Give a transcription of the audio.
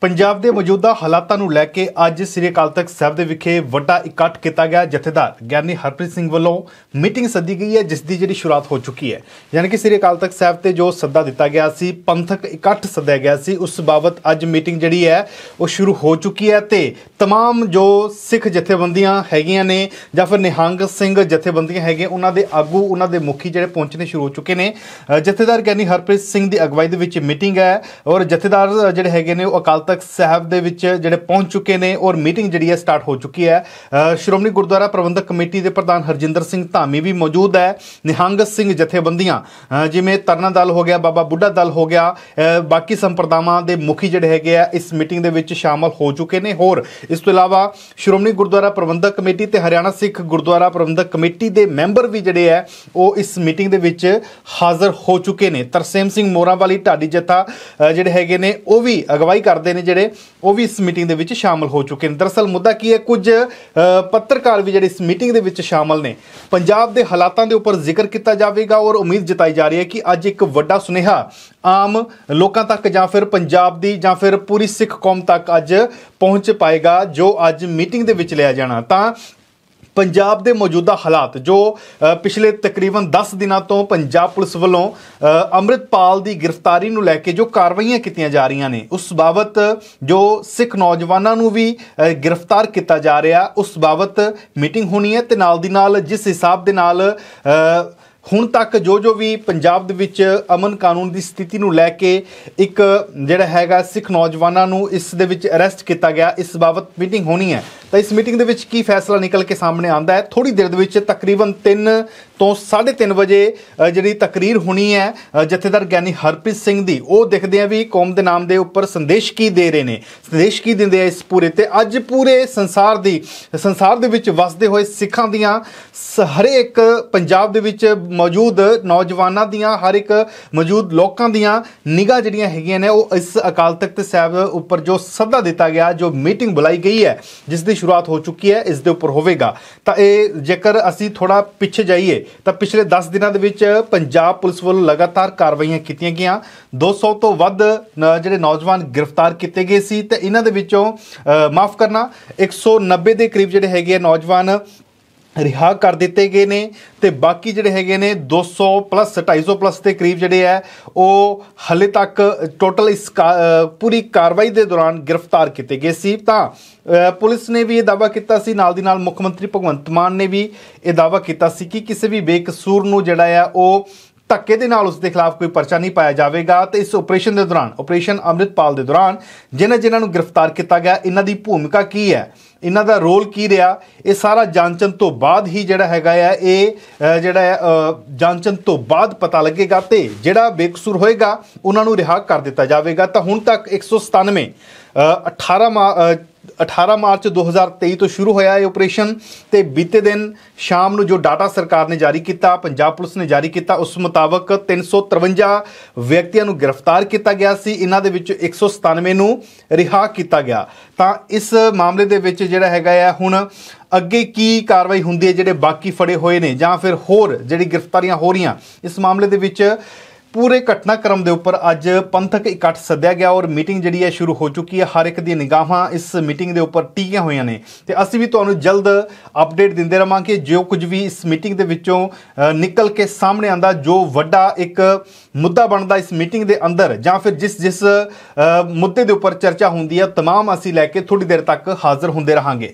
ਪੰਜਾਬ ਦੇ ਮੌਜੂਦਾ ਹਾਲਾਤਾਂ ਨੂੰ ਲੈ ਕੇ ਅੱਜ ਸ੍ਰੀ ਅਕਾਲ ਤਖਤ ਸਾਹਿਬ ਦੇ ਵਿਖੇ ਵੱਡਾ ਇਕੱਠ ਕੀਤਾ ਗਿਆ ਜਥੇਦਾਰ ਗਿਆਨੀ ਹਰਪ੍ਰੀਤ ਸਿੰਘ ਵੱਲੋਂ ਮੀਟਿੰਗ ਸੱਦੀ ਗਈ ਹੈ ਜਿਸ ਦੀ ਜਿਹੜੀ ਸ਼ੁਰੂਆਤ ਹੋ ਚੁੱਕੀ ਹੈ ਯਾਨੀ ਕਿ ਸ੍ਰੀ ਅਕਾਲ ਤਖਤ ਸਾਹਿਬ ਤੇ ਜੋ ਸੱਦਾ ਦਿੱਤਾ ਗਿਆ ਸੀ ਪੰਥਕ ਇਕੱਠ ਸੱਦਿਆ ਗਿਆ ਸੀ ਉਸ ਬਾਬਤ ਅੱਜ ਮੀਟਿੰਗ ਜਿਹੜੀ ਹੈ ਉਹ ਸ਼ੁਰੂ ਹੋ ਚੁੱਕੀ ਹੈ ਤੇ तमाम ਜੋ ਸਿੱਖ ਜਥੇਬੰਦੀਆਂ ਹੈਗੀਆਂ ਨੇ ਜਾਂ ਫਿਰ ਨਿਹੰਗ ਸਿੰਘ ਜਥੇਬੰਦੀਆਂ ਹੈਗੇ ਉਹਨਾਂ ਦੇ ਆਗੂ ਉਹਨਾਂ ਦੇ ਮੁਖੀ ਜਿਹੜੇ ਪਹੁੰਚਨੇ ਸ਼ੁਰੂ ਹੋ ਚੁੱਕੇ ਨੇ ਜਥੇਦਾਰ ਗਿਆਨੀ ਹਰਪ੍ਰੀਤ ਸਿੰਘ ਦੀ ਅਗਵਾਈ ਦੇ ਵਿੱਚ ਮੀਟਿੰਗ ਹੈ ਔਰ ਜਥੇਦਾਰ ਜਿਹੜੇ ਹੈਗੇ ਨੇ ਉਹ ਅਕਾਲ ਤਖਤ ਸਾਹਿਬ ਦੇ ਵਿੱਚ ਜਿਹੜੇ ਪਹੁੰਚ ਚੁੱਕੇ ਨੇ ਔਰ ਮੀਟਿੰਗ ਜਿਹੜੀ ਹੈ ਸਟਾਰਟ ਹੋ ਚੁੱਕੀ ਹੈ ਸ਼੍ਰੋਮਣੀ ਗੁਰਦੁਆਰਾ ਪ੍ਰਬੰਧਕ ਕਮੇਟੀ ਦੇ ਪ੍ਰਧਾਨ ਹਰਜਿੰਦਰ ਸਿੰਘ ਧਾਮੀ ਵੀ ਮੌਜੂਦ ਹੈ ਨਿਹੰਗ ਸਿੰਘ ਜਥੇਬੰਦੀਆਂ ਜਿਵੇਂ ਤਰਨਾ ਦਲ ਹੋ ਗਿਆ ਬਾਬਾ ਬੁੱਢਾ ਦਲ ਹੋ ਗਿਆ ਬਾਕੀ ਸੰਪਰਦਾਵਾਂ ਦੇ ਮੁਖੀ ਜਿਹੜੇ ਹੈਗੇ ਆ ਇਸ ਮੀਟਿੰਗ ਦੇ ਵਿੱਚ ਸ਼ਾਮਲ ਹੋ ਚੁੱਕੇ ਨੇ ਹੋਰ ਇਸ ਤੋਂ ਇਲਾਵਾ ਸ਼੍ਰੋਮਣੀ ਗੁਰਦੁਆਰਾ ਪ੍ਰਬੰਧਕ ਕਮੇਟੀ ਤੇ ਹਰਿਆਣਾ ਸਿੱਖ ਗੁਰਦੁਆਰਾ ਪ੍ਰਬੰਧਕ ਕਮੇਟੀ ਦੇ ਮੈਂਬਰ ਵੀ ਜਿਹੜੇ ਆ ਉਹ ਇਸ ਮੀਟਿੰਗ ਦੇ ਵਿੱਚ ਹਾਜ਼ਰ ਹੋ ਚੁੱਕੇ ਨੇ ਤਰਸੇਮ ਸਿੰਘ ਮੋਰਾ ਵਾਲੀ ਢਾਡੀ ਜਥਾ ਜਿਹੜੇ ਹੈਗੇ ਨੇ ਉਹ ਵੀ ਅਗਵਾਈ ਕਰਦੇ ਨੇ ਨੇ ਜਿਹੜੇ ਉਹ ਵੀ ਇਸ ਮੀਟਿੰਗ ਦੇ ਵਿੱਚ ਸ਼ਾਮਲ ਹੋ ਚੁੱਕੇ ਨੇ ਦਰਸਲ ਮੁੱਦਾ ਕੀ ਹੈ ਕੁਝ ਪੱਤਰਕਾਰ ਵੀ ਜਿਹੜੇ ਇਸ ਮੀਟਿੰਗ ਦੇ ਵਿੱਚ ਸ਼ਾਮਲ ਨੇ ਪੰਜਾਬ ਦੇ ਹਾਲਾਤਾਂ ਦੇ ਉੱਪਰ ਜ਼ਿਕਰ ਕੀਤਾ ਜਾਵੇਗਾ ਔਰ ਉਮੀਦ ਜਤਾਈ ਜਾ ਰਹੀ ਹੈ ਕਿ ਅੱਜ ਇੱਕ ਵੱਡਾ ਸੁਨੇਹਾ ਆਮ ਲੋਕਾਂ ਤੱਕ ਜਾਂ ਫਿਰ ਪੰਜਾਬ ਦੀ ਜਾਂ ਫਿਰ ਪੂਰੀ ਸਿੱਖ ਕੌਮ ਤੱਕ ਅੱਜ ਪਹੁੰਚ ਪਾਏਗਾ ਜੋ ਅੱਜ ਮੀਟਿੰਗ ਦੇ ਵਿੱਚ ਲਿਆ ਜਾਣਾ ਤਾਂ ਪੰਜਾਬ ਦੇ ਮੌਜੂਦਾ ਹਾਲਾਤ ਜੋ ਪਿਛਲੇ ਤਕਰੀਬਨ 10 ਦਿਨਾਂ ਤੋਂ ਪੰਜਾਬ ਪੁਲਿਸ ਵੱਲੋਂ ਅੰਮ੍ਰਿਤਪਾਲ ਦੀ ਗ੍ਰਿਫਤਾਰੀ ਨੂੰ ਲੈ ਕੇ ਜੋ ਕਾਰਵਾਈਆਂ ਕੀਤੀਆਂ ਜਾ ਰਹੀਆਂ ਨੇ ਉਸ ਬਾਬਤ ਜੋ ਸਿੱਖ ਨੌਜਵਾਨਾਂ ਨੂੰ ਵੀ ਗ੍ਰਿਫਤਾਰ ਕੀਤਾ ਜਾ ਰਿਹਾ ਉਸ ਬਾਬਤ ਮੀਟਿੰਗ ਹੋਣੀ ਹੈ ਤੇ ਨਾਲ ਦੀ ਨਾਲ ਜਿਸ ਹਿਸਾਬ ਦੇ ਨਾਲ ਹੁਣ ਤੱਕ ਜੋ ਜੋ ਵੀ ਪੰਜਾਬ ਦੇ ਵਿੱਚ ਅਮਨ ਕਾਨੂੰਨ ਦੀ ਸਥਿਤੀ ਨੂੰ ਲੈ ਕੇ ਇੱਕ ਜਿਹੜਾ ਹੈਗਾ ਸਿੱਖ ਨੌਜਵਾਨਾਂ ਨੂੰ ਇਸ ਦੇ ਵਿੱਚ ਅਰੈਸਟ ਕੀਤਾ ਗਿਆ ਇਸ ਬਾਬਤ ਮੀਟਿੰਗ ਹੋਣੀ ਹੈ ਤਾਂ ਇਸ ਮੀਟਿੰਗ ਦੇ ਵਿੱਚ ਕੀ ਫੈਸਲਾ ਨਿਕਲ ਕੇ ਸਾਹਮਣੇ ਆਂਦਾ ਹੈ ਥੋੜੀ ਦੇਰ ਦੇ ਵਿੱਚ ਤਕਰੀਬਨ 3 ਤੋਂ 3:30 ਵਜੇ ਜਿਹੜੀ ਤਕਰੀਰ ਹੋਣੀ ਹੈ ਜਥੇਦਾਰ ਗਿਆਨੀ ਹਰਪ੍ਰੀਤ ਸਿੰਘ ਦੀ ਉਹ ਦੇਖਦੇ ਆ ਵੀ ਕੌਮ ਦੇ ਨਾਮ ਦੇ ਉੱਪਰ ਸੰਦੇਸ਼ ਕੀ ਦੇ ਰਹੇ ਨੇ ਸੰਦੇਸ਼ ਕੀ ਦਿੰਦੇ ਆ ਇਸ ਪੂਰੇ ਤੇ ਅੱਜ ਪੂਰੇ ਸੰਸਾਰ ਦੀ ਸੰਸਾਰ ਦੇ ਵਿੱਚ ਵਸਦੇ ਹੋਏ ਸਿੱਖਾਂ ਦੀਆਂ ਹਰੇਕ ਪੰਜਾਬ ਦੇ ਵਿੱਚ ਮੌਜੂਦ ਨੌਜਵਾਨਾਂ ਦੀਆਂ ਹਰ ਇੱਕ ਮੌਜੂਦ ਲੋਕਾਂ ਦੀਆਂ ਨਿਗਾਹ ਜਿਹੜੀਆਂ ਹੈਗੀਆਂ ਨੇ ਉਹ ਇਸ ਅਕਾਲ ਤਖਤ ਸਾਹਿਬ ਉੱਪਰ ਜੋ ਸੱਦਾ ਦਿੱਤਾ ਗਿਆ ਜੋ ਮੀਟਿੰਗ ਬੁਲਾਈ ਗਈ ਹੈ ਜਿਸ ਦੀ ਸ਼ੁਰੂਆਤ ਹੋ ਚੁੱਕੀ ਹੈ ਇਸ ਦੇ ਉੱਪਰ ਹੋਵੇਗਾ ਤਾਂ ਇਹ ਜੇਕਰ ਅਸੀਂ ਥੋੜਾ ਪਿੱਛੇ ਜਾਈਏ ਤਾਂ ਪਿਛਲੇ 10 ਦਿਨਾਂ ਦੇ ਵਿੱਚ ਪੰਜਾਬ ਪੁਲਿਸ ਵੱਲੋਂ ਲਗਾਤਾਰ ਕਾਰਵਾਈਆਂ ਕੀਤੀਆਂ ਗਈਆਂ 200 ਤੋਂ ਵੱਧ ਜਿਹੜੇ ਨੌਜਵਾਨ ਗ੍ਰਿਫਤਾਰ ਕੀਤੇ ਗਏ ਸੀ ਤੇ ਇਹਨਾਂ ਦੇ ਵਿੱਚੋਂ ਮਾਫ ਕਰਨਾ 190 ਦੇ ਕਰੀਬ ਜਿਹੜੇ ਹੈਗੇ ਨੌਜਵਾਨ ਰਿਹਾ ਕਰ ਦਿੱਤੇ ਗਏ ਨੇ ਤੇ ਬਾਕੀ ਜਿਹੜੇ ਹੈਗੇ ਨੇ 200 ਪਲੱਸ 250 ਪਲੱਸ ਦੇ ਕਰੀਬ ਜਿਹੜੇ ਆ ਉਹ ਹਲੇ ਤੱਕ ਟੋਟਲ ਇਸ ਪੂਰੀ ਕਾਰਵਾਈ ਦੇ ਦੌਰਾਨ ਗ੍ਰਿਫਤਾਰ ਕੀਤੇ ਗਏ ਸੀ ਤਾਂ ਪੁਲਿਸ ਨੇ ਵੀ ਇਹ ਦਾਵਾ ਕੀਤਾ ਸੀ ਨਾਲ ਦੀ ਨਾਲ ਮੁੱਖ ਮੰਤਰੀ ਭਗਵੰਤ ਮਾਨ ਨੇ ਵੀ ਇਹ ਦਾਵਾ ਕੀਤਾ ਸੀ ਕਿ ਕਿਸੇ ਵੀ ਬੇਕਸੂਰ ਨੂੰ ਜਿਹੜਾ ਆ ਉਹ ਧੱਕੇ ਦੇ ਨਾਲ ਉਸ ਦੇ ਖਿਲਾਫ ਕੋਈ ਪਰਚਾ ਨਹੀਂ ਪਾਇਆ ਜਾਵੇਗਾ ਤੇ ਇਸ ਆਪਰੇਸ਼ਨ ਦੇ ਦੌਰਾਨ ਆਪਰੇਸ਼ਨ ਅੰਮ੍ਰਿਤਪਾਲ ਦੇ ਦੌਰਾਨ ਜਿਨ੍ਹਾਂ ਜਿਨ੍ਹਾਂ ਨੂੰ ਗ੍ਰਿਫਤਾਰ ਕੀਤਾ ਗਿਆ ਇਹਨਾਂ ਦੀ ਭੂਮਿਕਾ ਕੀ ਹੈ ਇਹਨਾਂ ਦਾ ਰੋਲ ਕੀ ਰਿਹਾ ਇਹ ਸਾਰਾ ਜਾਂਚਣ ਤੋਂ ਬਾਅਦ ਹੀ ਜਿਹੜਾ ਹੈਗਾ ਆ ਇਹ ਜਿਹੜਾ ਜਾਂਚਣ ਤੋਂ ਬਾਅਦ ਪਤਾ ਲੱਗੇਗਾ ਤੇ ਜਿਹੜਾ ਬੇਕਸੂਰ ਹੋਏਗਾ ਉਹਨਾਂ ਨੂੰ ਰਿਹਾ ਕਰ ਦਿੱਤਾ ਜਾਵੇਗਾ ਤਾਂ ਹੁਣ ਤੱਕ 197 18 18 ਮਾਰਚ 2023 ਤੋਂ ਸ਼ੁਰੂ ਹੋਇਆ ਇਹ ਆਪਰੇਸ਼ਨ ਤੇ ਬੀਤੇ ਦਿਨ ਸ਼ਾਮ ਨੂੰ ਜੋ ਡਾਟਾ ਸਰਕਾਰ ਨੇ ਜਾਰੀ ਕੀਤਾ ਪੰਜਾਬ ਪੁਲਿਸ ਨੇ ਜਾਰੀ ਕੀਤਾ ਉਸ ਮੁਤਾਬਕ 353 ਵਿਅਕਤੀਆਂ ਨੂੰ ਗ੍ਰਿਫਤਾਰ ਕੀਤਾ ਗਿਆ ਸੀ ਇਹਨਾਂ ਦੇ ਵਿੱਚੋਂ 197 ਨੂੰ ਰਿਹਾ ਕੀਤਾ ਗਿਆ ਤਾਂ ਇਸ ਮਾਮਲੇ ਦੇ ਵਿੱਚ ਜਿਹੜਾ ਹੈਗਾ ਆ ਹੁਣ ਅੱਗੇ ਕੀ ਕਾਰਵਾਈ ਹੁੰਦੀ ਹੈ ਜਿਹੜੇ ਬਾਕੀ ਫੜੇ ਹੋਏ ਨੇ ਜਾਂ ਫਿਰ ਹੋਰ ਜਿਹੜੀ ਗ੍ਰਿਫਤਾਰੀਆਂ ਹੋ ਰਹੀਆਂ ਇਸ ਮਾਮਲੇ ਦੇ ਵਿੱਚ ਪੂਰੇ ਘਟਨਾਕ੍ਰਮ ਦੇ ਉੱਪਰ ਅੱਜ ਪੰਥਕ ਇਕੱਠ ਸੱਦਿਆ ਗਿਆ ਔਰ ਮੀਟਿੰਗ ਜਿਹੜੀ ਹੈ ਸ਼ੁਰੂ ਹੋ ਚੁੱਕੀ ਹੈ ਹਰ ਇੱਕ ਦੀ ਨਿਗਾਹਾਂ ਇਸ ਮੀਟਿੰਗ ਦੇ ਉੱਪਰ ਟਿਕੀਆਂ ਹੋਈਆਂ ਨੇ ਤੇ ਅਸੀਂ ਵੀ ਤੁਹਾਨੂੰ ਜਲਦ ਅਪਡੇਟ ਦਿੰਦੇ ਰਵਾਂਗੇ ਜੋ ਕੁਝ ਵੀ ਇਸ ਮੀਟਿੰਗ ਦੇ ਵਿੱਚੋਂ ਨਿਕਲ ਕੇ ਸਾਹਮਣੇ ਆਂਦਾ ਜੋ ਵੱਡਾ ਇੱਕ ਮੁੱਦਾ ਬਣਦਾ ਇਸ ਮੀਟਿੰਗ ਦੇ ਅੰਦਰ ਜਾਂ ਫਿਰ ਜਿਸ ਜਿਸ ਮੁੱਦੇ ਦੇ ਉੱਪਰ ਚਰਚਾ ਹੁੰਦੀ ਹੈ तमाम ਅਸੀਂ ਲੈ ਕੇ ਥੋੜੀ ਦੇਰ ਤੱਕ ਹਾਜ਼ਰ ਹੁੰਦੇ ਰਹਾਂਗੇ